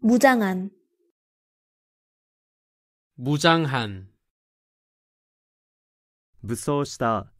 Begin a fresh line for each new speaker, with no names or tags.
무장한
무장한 무서우시다